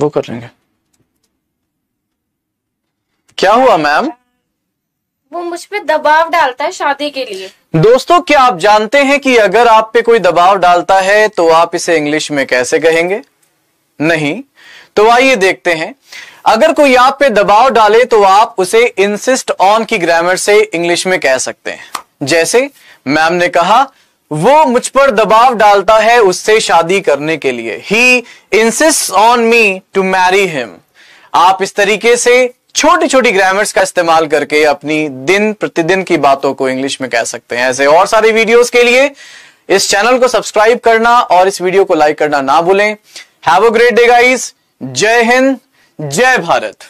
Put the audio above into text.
वो कर लेंगे क्या हुआ मैम वो मुझ पे दबाव डालता है शादी के लिए दोस्तों क्या आप जानते हैं कि अगर आप पे कोई दबाव डालता है तो आप इसे इंग्लिश में कैसे कहेंगे नहीं तो आइए देखते हैं अगर कोई आप पे दबाव डाले तो आप उसे इंसिस्ट ऑन की ग्रामर से इंग्लिश में कह सकते हैं जैसे मैम ने कहा वो मुझ पर दबाव डालता है उससे शादी करने के लिए ही insist on me to marry him आप इस तरीके से छोटी छोटी ग्रामर्स का इस्तेमाल करके अपनी दिन प्रतिदिन की बातों को इंग्लिश में कह सकते हैं ऐसे और सारे वीडियोस के लिए इस चैनल को सब्सक्राइब करना और इस वीडियो को लाइक करना ना भूलें have a great day guys जय हिंद जय भारत